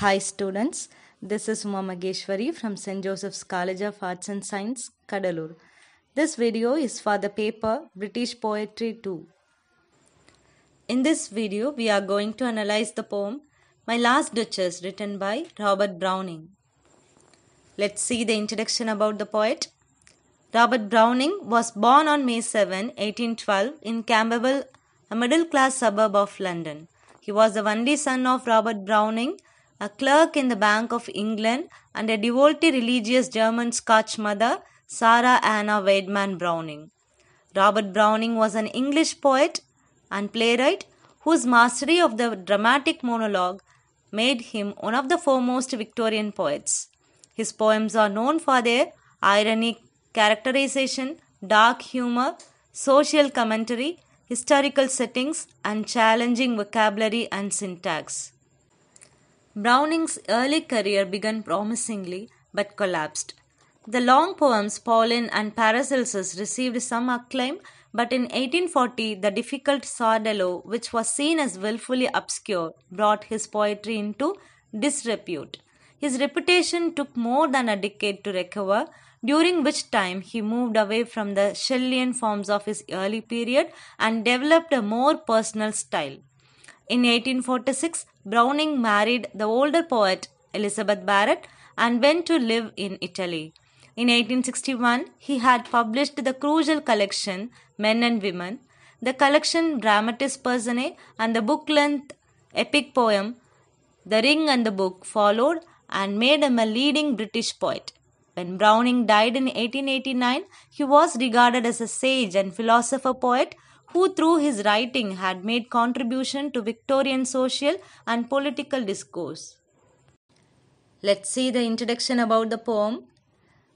Hi students, this is Uma Mageshwari from St. Joseph's College of Arts and Science, Kadalur. This video is for the paper British Poetry 2. In this video, we are going to analyze the poem My Last Duchess written by Robert Browning. Let's see the introduction about the poet. Robert Browning was born on May 7, 1812 in Camberwell, a middle-class suburb of London. He was the only son of Robert Browning, a clerk in the Bank of England, and a devoted religious German Scotch mother, Sarah Anna Weidman Browning. Robert Browning was an English poet and playwright whose mastery of the dramatic monologue made him one of the foremost Victorian poets. His poems are known for their ironic characterization, dark humor, social commentary, historical settings, and challenging vocabulary and syntax. Browning's early career began promisingly but collapsed. The long poems Pauline and Paracelsus received some acclaim, but in 1840 the difficult Sordello, which was seen as wilfully obscure, brought his poetry into disrepute. His reputation took more than a decade to recover, during which time he moved away from the Shelleyan forms of his early period and developed a more personal style. In 1846, Browning married the older poet Elizabeth Barrett and went to live in Italy. In 1861, he had published the crucial collection Men and Women, the collection Dramatis Personae, and the book length epic poem The Ring and the Book followed and made him a leading British poet. When Browning died in 1889, he was regarded as a sage and philosopher poet who through his writing had made contribution to Victorian social and political discourse. Let's see the introduction about the poem.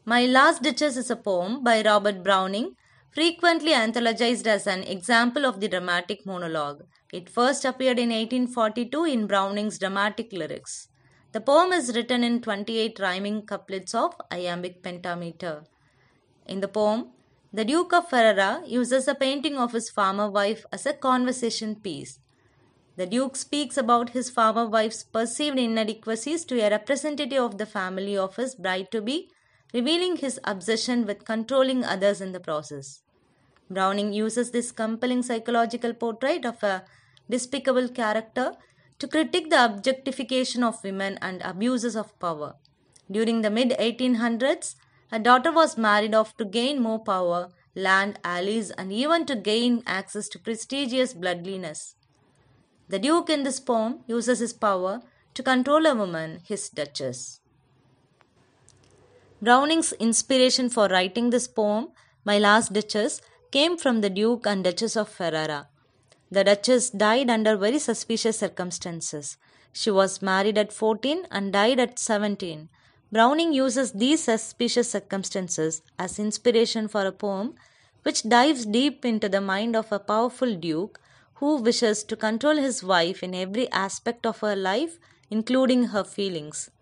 My Last Duchess is a poem by Robert Browning, frequently anthologized as an example of the dramatic monologue. It first appeared in 1842 in Browning's Dramatic Lyrics. The poem is written in 28 rhyming couplets of iambic pentameter. In the poem, the Duke of Ferrara uses a painting of his farmer wife as a conversation piece. The Duke speaks about his farmer wife's perceived inadequacies to a representative of the family of his bride to be, revealing his obsession with controlling others in the process. Browning uses this compelling psychological portrait of a despicable character to critique the objectification of women and abuses of power. During the mid 1800s, a daughter was married off to gain more power, land, allies, and even to gain access to prestigious bloodliness. The Duke in this poem uses his power to control a woman, his Duchess. Browning's inspiration for writing this poem, My Last Duchess, came from the Duke and Duchess of Ferrara. The Duchess died under very suspicious circumstances. She was married at 14 and died at 17. Browning uses these suspicious circumstances as inspiration for a poem which dives deep into the mind of a powerful duke who wishes to control his wife in every aspect of her life, including her feelings.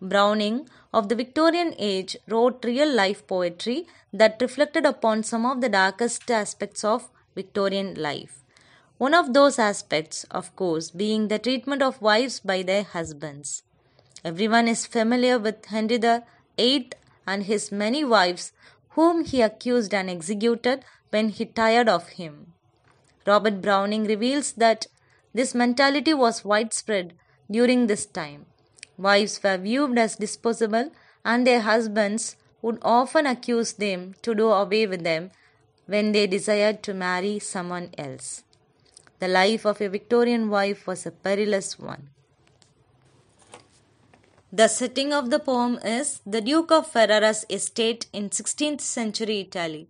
Browning, of the Victorian age, wrote real life poetry that reflected upon some of the darkest aspects of Victorian life. One of those aspects, of course, being the treatment of wives by their husbands. Everyone is familiar with Henry VIII and his many wives, whom he accused and executed when he tired of him. Robert Browning reveals that this mentality was widespread during this time. Wives were viewed as disposable, and their husbands would often accuse them to do away with them when they desired to marry someone else. The life of a Victorian wife was a perilous one. The setting of the poem is the Duke of Ferrara's estate in 16th century Italy.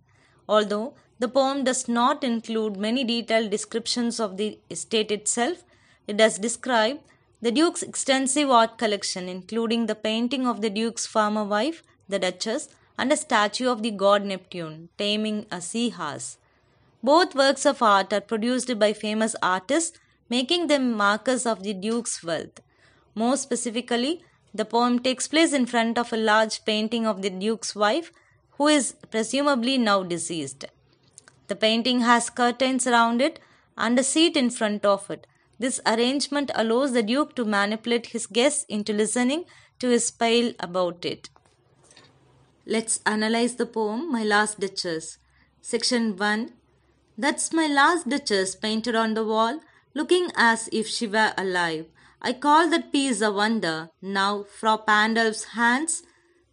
Although the poem does not include many detailed descriptions of the estate itself, it does describe the Duke's extensive art collection, including the painting of the Duke's former wife, the Duchess, and a statue of the god Neptune taming a sea horse. Both works of art are produced by famous artists, making them markers of the Duke's wealth. More specifically, the poem takes place in front of a large painting of the Duke's wife, who is presumably now deceased. The painting has curtains around it and a seat in front of it. This arrangement allows the Duke to manipulate his guests into listening to his tale about it. Let's analyze the poem My Last Duchess. Section 1 That's my last duchess painted on the wall, looking as if she were alive. I call that piece a wonder. Now Frau Pandolf's hands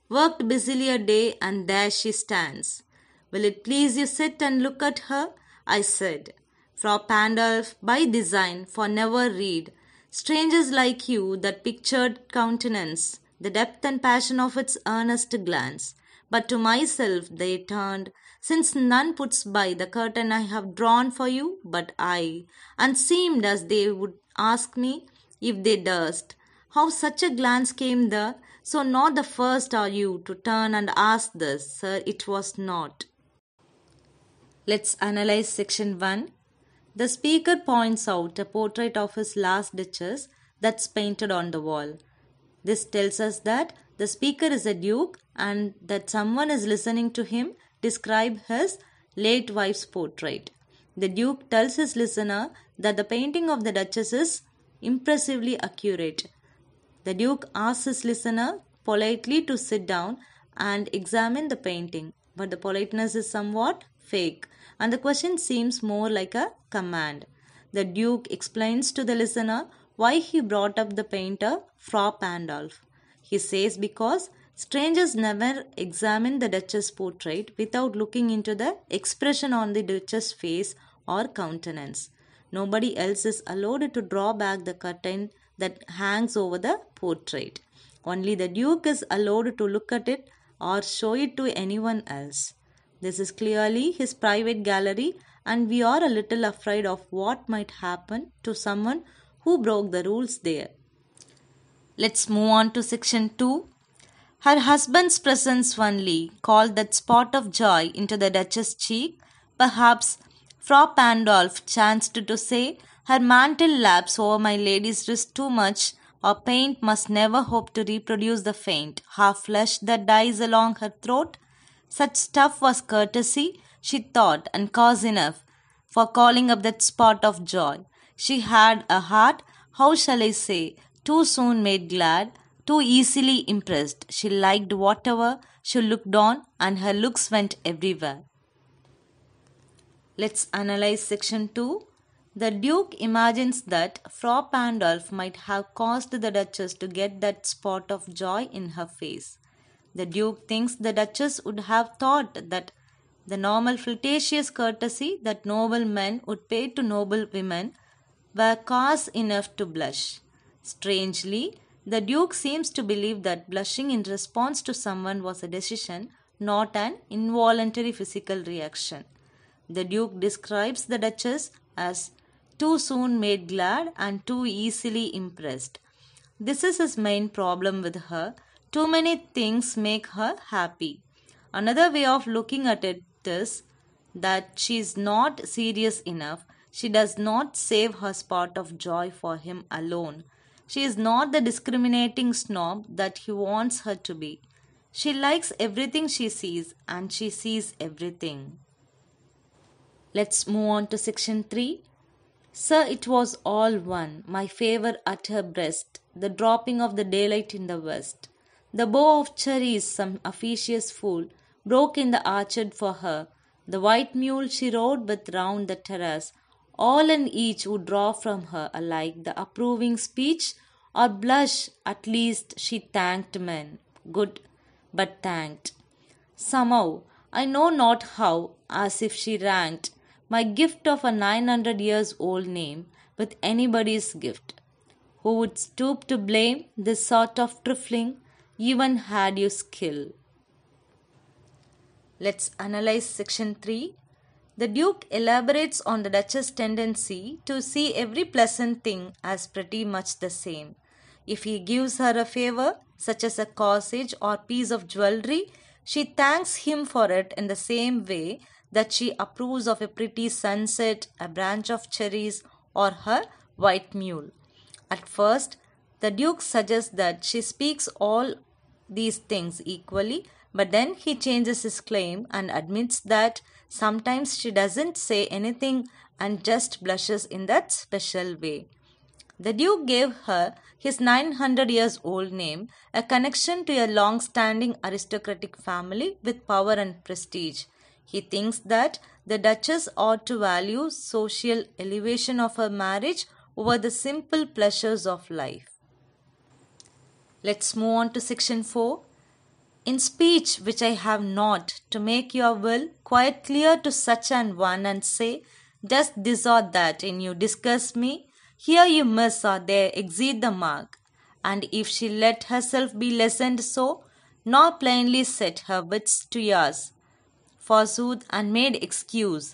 worked busily a day, and there she stands. Will it please you sit and look at her? I said. Frau Pandolf, by design, for never read. Strangers like you, that pictured countenance, the depth and passion of its earnest glance. But to myself they turned, since none puts by the curtain I have drawn for you but I, and seemed as they would ask me, if they durst, how such a glance came there, so not the first are you to turn and ask this, sir, it was not. Let's analyze section 1. The speaker points out a portrait of his last duchess that's painted on the wall. This tells us that the speaker is a duke and that someone is listening to him describe his late wife's portrait. The duke tells his listener that the painting of the duchess is impressively accurate. The Duke asks his listener politely to sit down and examine the painting, but the politeness is somewhat fake and the question seems more like a command. The Duke explains to the listener why he brought up the painter Fra Pandolf. He says because strangers never examine the Duchess portrait without looking into the expression on the Duchess face or countenance. Nobody else is allowed to draw back the curtain that hangs over the portrait. Only the Duke is allowed to look at it or show it to anyone else. This is clearly his private gallery, and we are a little afraid of what might happen to someone who broke the rules there. Let's move on to section 2. Her husband's presence only called that spot of joy into the Duchess's cheek, perhaps Frau Pandolf chanced to say, Her mantle laps over my lady's wrist too much, or paint must never hope to reproduce the faint half flush that dies along her throat. Such stuff was courtesy, she thought, and cause enough for calling up that spot of joy. She had a heart, how shall I say, too soon made glad, too easily impressed. She liked whatever she looked on, and her looks went everywhere. Let's analyze section 2. The Duke imagines that Frau Pandolf might have caused the Duchess to get that spot of joy in her face. The Duke thinks the Duchess would have thought that the normal flirtatious courtesy that noble men would pay to noble women were cause enough to blush. Strangely, the Duke seems to believe that blushing in response to someone was a decision, not an involuntary physical reaction. The Duke describes the Duchess as too soon made glad and too easily impressed. This is his main problem with her. Too many things make her happy. Another way of looking at it is that she is not serious enough. She does not save her spot of joy for him alone. She is not the discriminating snob that he wants her to be. She likes everything she sees and she sees everything. Let's move on to section 3. Sir, it was all one, my favor at her breast, the dropping of the daylight in the west. The bow of cherries, some officious fool, broke in the orchard for her. The white mule she rode with round the terrace, all and each would draw from her alike the approving speech or blush. At least she thanked men, good, but thanked. Somehow, I know not how, as if she ranked my gift of a 900 years old name with anybody's gift. Who would stoop to blame this sort of trifling, even had you skill? Let's analyze section 3. The Duke elaborates on the Duchess' tendency to see every pleasant thing as pretty much the same. If he gives her a favor, such as a corsage or piece of jewelry, she thanks him for it in the same way that she approves of a pretty sunset, a branch of cherries, or her white mule. At first, the Duke suggests that she speaks all these things equally, but then he changes his claim and admits that sometimes she doesn't say anything and just blushes in that special way. The Duke gave her his 900 years old name, a connection to a long standing aristocratic family with power and prestige. He thinks that the Duchess ought to value social elevation of her marriage over the simple pleasures of life. Let's move on to section 4. In speech which I have not, to make your will quite clear to such an one and say, Does this or that in you disgust me? Here you miss or there exceed the mark. And if she let herself be lessened so, nor plainly set her wits to yours, forsooth, and made excuse.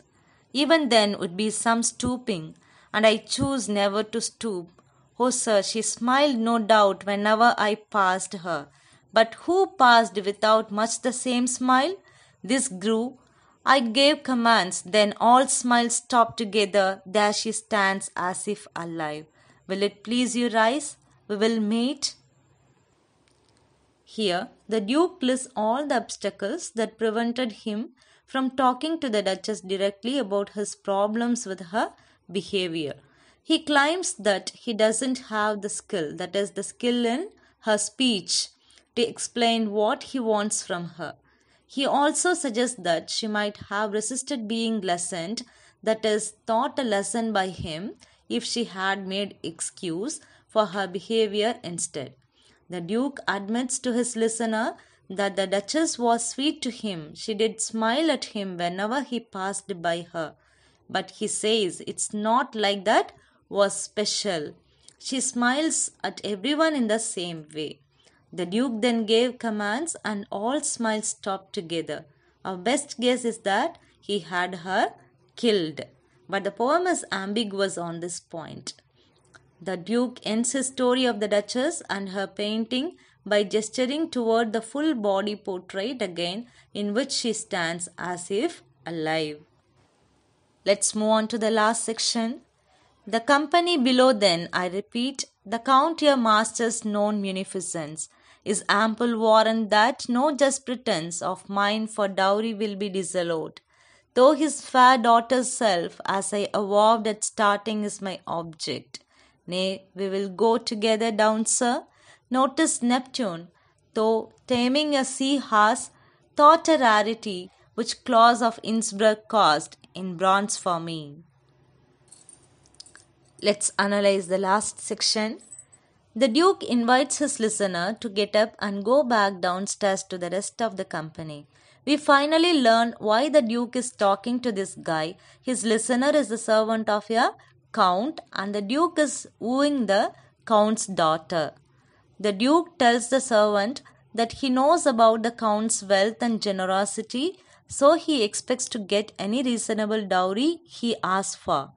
Even then would be some stooping, and I choose never to stoop. Oh, sir, she smiled no doubt whenever I passed her. But who passed without much the same smile? This grew. I gave commands, then all smiles stopped together. There she stands as if alive. Will it please you rise? We will meet. Here, the Duke lists all the obstacles that prevented him from talking to the Duchess directly about his problems with her behavior. He claims that he doesn't have the skill, that is, the skill in her speech, to explain what he wants from her. He also suggests that she might have resisted being lessoned, that is, taught a lesson by him, if she had made excuse for her behavior instead. The Duke admits to his listener that the Duchess was sweet to him. She did smile at him whenever he passed by her. But he says it's not like that was special. She smiles at everyone in the same way. The Duke then gave commands and all smiles stopped together. Our best guess is that he had her killed. But the poem is ambiguous on this point. The Duke ends his story of the Duchess and her painting by gesturing toward the full body portrait again in which she stands as if alive. Let's move on to the last section. The company below then, I repeat, the Count your master's known munificence is ample warrant that no just pretence of mine for dowry will be disallowed. Though his fair daughter's self, as I avowed at starting, is my object. Nay, we will go together down, sir, Notice Neptune, though taming a sea horse, thought a rarity which claws of Innsbruck caused in bronze for me. Let's analyze the last section. The Duke invites his listener to get up and go back downstairs to the rest of the company. We finally learn why the Duke is talking to this guy. His listener is the servant of a count, and the Duke is wooing the count's daughter. The duke tells the servant that he knows about the count's wealth and generosity, so he expects to get any reasonable dowry he asks for.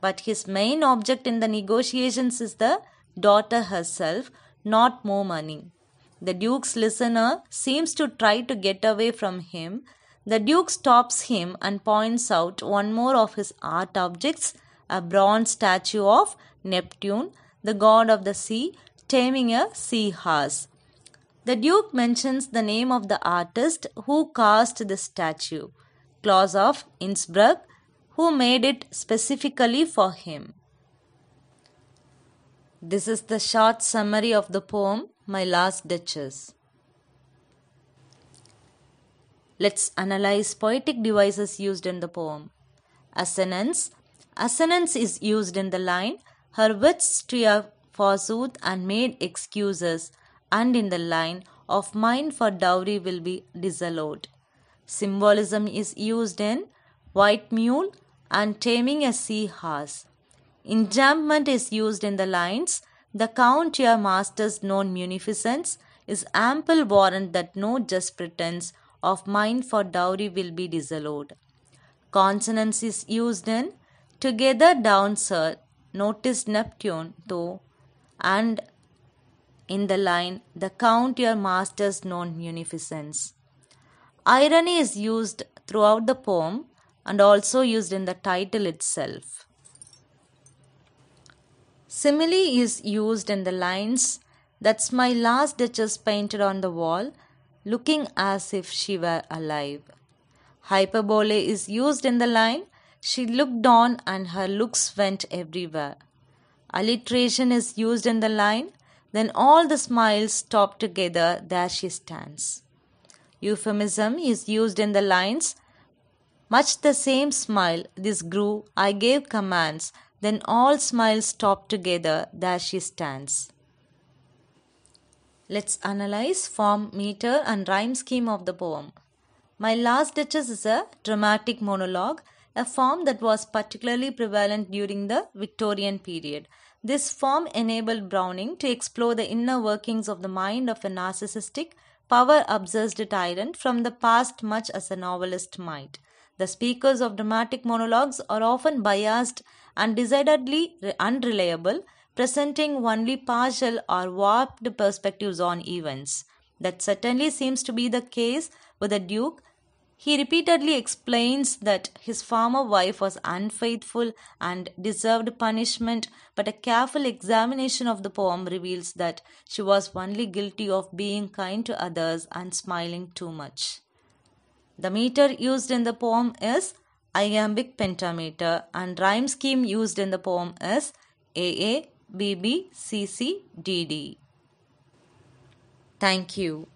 But his main object in the negotiations is the daughter herself, not more money. The duke's listener seems to try to get away from him. The duke stops him and points out one more of his art objects a bronze statue of Neptune, the god of the sea, Taming a Sea Horse. The Duke mentions the name of the artist who cast the statue, Claus of Innsbruck, who made it specifically for him. This is the short summary of the poem My Last Duchess. Let's analyze poetic devices used in the poem. Assonance. Assonance is used in the line Her wits to forsooth and made excuses, and in the line of mine for dowry will be disallowed. Symbolism is used in white mule and taming a sea horse. Enjambment is used in the lines the count your master's known munificence is ample warrant that no just pretense of mine for dowry will be disallowed. Consonance is used in together down sir, notice Neptune, though and in the line, the count your master's non munificence. Irony is used throughout the poem and also used in the title itself. Simile is used in the lines, That's my last duchess painted on the wall, looking as if she were alive. Hyperbole is used in the line, She looked on and her looks went everywhere alliteration is used in the line, then all the smiles stop together, there she stands. Euphemism is used in the lines, much the same smile, this grew, I gave commands, then all smiles stop together, there she stands. Let's analyze form, meter, and rhyme scheme of the poem. My Last Duchess is a dramatic monologue a form that was particularly prevalent during the Victorian period. This form enabled Browning to explore the inner workings of the mind of a narcissistic, power obsessed tyrant from the past, much as a novelist might. The speakers of dramatic monologues are often biased and decidedly unreliable, presenting only partial or warped perspectives on events. That certainly seems to be the case with the Duke, he repeatedly explains that his former wife was unfaithful and deserved punishment, but a careful examination of the poem reveals that she was only guilty of being kind to others and smiling too much. The meter used in the poem is iambic pentameter and rhyme scheme used in the poem is A A B B C C D D. Thank you.